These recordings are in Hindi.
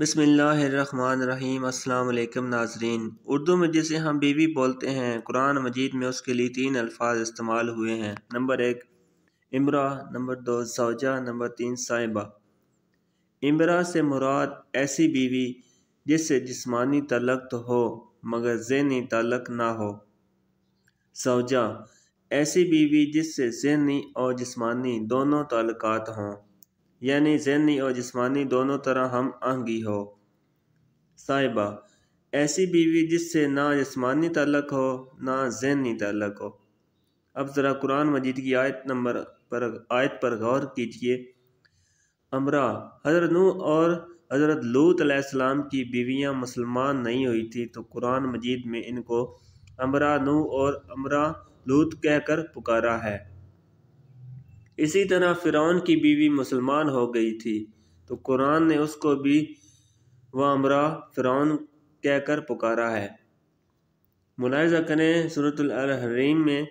बसमीम अल्लाम नाजरीन उर्दू में जिसे हम बीवी बोलते हैं कुरान मजीद में उसके लिए तीन अल्फाज इस्तेमाल हुए हैं नंबर एक इमरा नंबर दो सौजा नंबर तीन साहिबा इमरा से मुराद ऐसी बीवी जिससे जिस्मानी तलक तो हो मगर जहनी तलक ना हो सौजा ऐसी बीवी जिससे जहनी और जिस्मानी दोनों तलक़ात हों यानी जहनी और जिस्मानी दोनों तरह हम आहंगी हो साहिबा ऐसी बीवी जिससे ना जिस्मानी तलक हो ना जहनी तलक हो अब ज़रा कुरान मजीद की आयत नंबर पर आयत पर गौर कीजिए अमरा हज़रत नू और हज़रत लूत अलैहिस्सलाम की बीवियां मुसलमान नहीं हुई थी तो कुरान मजीद में इनको अमरा नू और अमरा लूत कहकर पुकारा है इसी तरह फ़िरौन की बीवी मुसलमान हो गई थी तो कुरान ने उसको भी वामरा फ़िरौन कहकर पुकारा है मुलायजा करें सूरतरीम में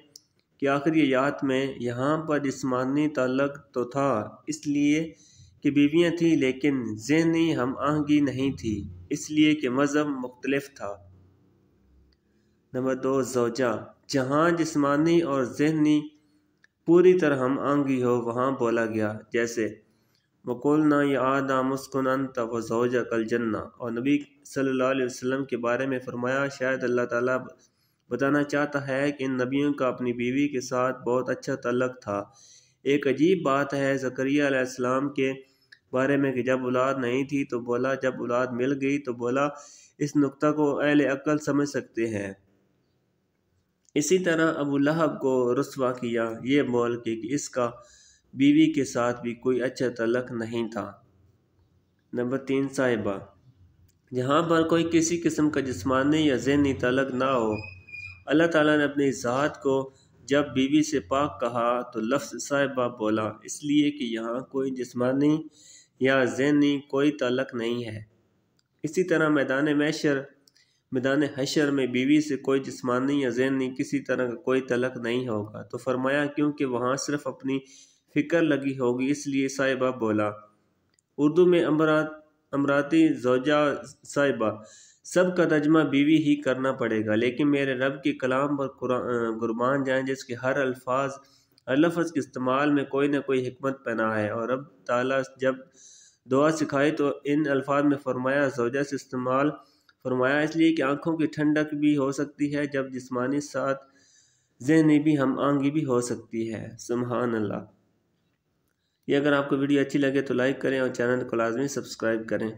कि आखिरी याद में यहाँ पर जिसमानी तलक तो था इसलिए कि बीवियाँ थीं लेकिन जहनी हम आहंगी नहीं थी इसलिए कि मज़हब मुख्तलफ था नंबर दो जोजा जहाँ जिसमानी और जहनी पूरी तरह हम आंगी हो वहाँ बोला गया जैसे वकोलना या आदा मुस्कुन अंत वजोजा कल जन्ना और नबी सल्लल्लाहु अलैहि वसल्लम के बारे में फरमाया शायद अल्लाह ताला बताना चाहता है कि इन नबियों का अपनी बीवी के साथ बहुत अच्छा तलक था एक अजीब बात है जकरिया के बारे में कि जब औलाद नहीं थी तो बोला जब औलाद मिल गई तो बोला इस नुक्ता को अहल अक्ल समझ सकते हैं इसी तरह अबू लहब को रसवा किया ये बोल के कि इसका बीवी के साथ भी कोई अच्छा तलक नहीं था नंबर तीन साहिबा यहाँ पर कोई किसी किस्म का जिसमानी या जहनी तलक ना हो अल्लाह ताला ने अपनी ज़ात को जब बीवी से पाक कहा तो लफ्ज़ साहिबा बोला इसलिए कि यहाँ कोई जिसमानी या जहनी कोई तलक नहीं है इसी तरह मैदान मैशर मैदान हशर में बीवी से कोई जिसमानी या जहनी किसी तरह का कोई तलक नहीं होगा तो फरमाया क्योंकि वहाँ सिर्फ अपनी फ़िक्र लगी होगी इसलिए साहिबा बोला उर्दू में अमरात अमराती जोजा साहिबा सब का तजमा बीवी ही करना पड़ेगा लेकिन मेरे रब के कलाम पर गुरबान जाए जिसके हर अल्फाज हर लफज के इस्तेमाल में कोई ना कोई हमत पहना है और रब ताला जब दुआ सिखाई तो इन अल्फाज में फरमाया जोजा से इस्तेमाल फरमाया इसलिए कि आँखों की ठंडक भी हो सकती है जब जिसमानी साथ जहनी भी हम आंगी भी हो सकती है सुबहान अल्लाह ये अगर आपको वीडियो अच्छी लगे तो लाइक करें और चैनल को लाजमी सब्सक्राइब करें